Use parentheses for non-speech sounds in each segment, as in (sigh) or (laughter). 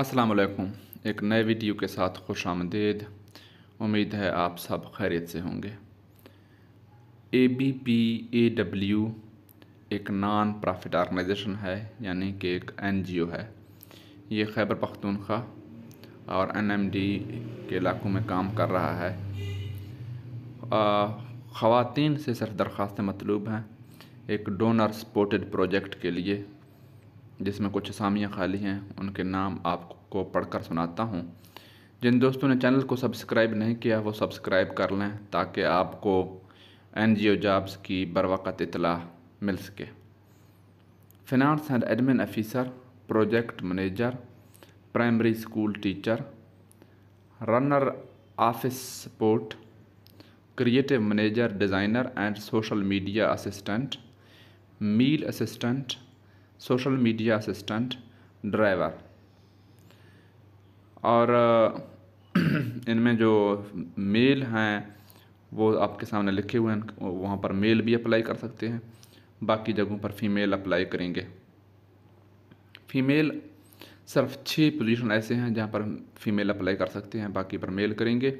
अस्सलाम वालेकुम एक नए वीडियो के साथ खुश आमदेद उम्मीद है आप सब खैरियत से होंगे A B P A W एक नॉन प्रॉफिट ऑर्गेनाइजेशन है यानी कि एक एन जी ओ है ये खैबर पख्तूनख्वा और एन एम डी के इलाकों में काम कर रहा है ख़वातीन से सिर्फ दरख्वास्तें मतलूब हैं एक डोनर सपोर्टेड प्रोजेक्ट के लिए जिसमें कुछ असामियाँ खाली हैं उनके नाम आपको पढ़कर सुनाता हूँ जिन दोस्तों ने चैनल को सब्सक्राइब नहीं किया वो सब्सक्राइब कर लें ताकि आपको एन जी ओ जॉब्स की बर इतला मिल सके finance and admin officer project manager primary school teacher runner office support creative manager designer and social media assistant meal assistant social media assistant driver और (clears throat) इनमें जो मेल हैं वो आपके सामने लिखे हुए हैं वहाँ पर मेल भी अप्लाई कर सकते हैं बाकी जगहों पर फीमेल अप्लाई करेंगे फीमेल सिर्फ छः पोजीशन ऐसे हैं जहाँ पर फीमेल अप्लाई कर सकते हैं बाकी पर मेल करेंगे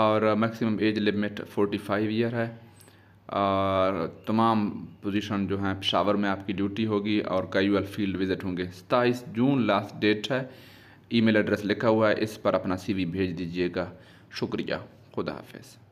और मैक्सिमम एज लिमिट 45 ईयर है और तमाम पोजीशन जो हैं पिशावर में आपकी ड्यूटी होगी और कई फील्ड विज़िट होंगे सताईस जून लास्ट डेट है ईमेल एड्रेस लिखा हुआ है इस पर अपना सीवी भेज दीजिएगा शुक्रिया खुदा हाफिज़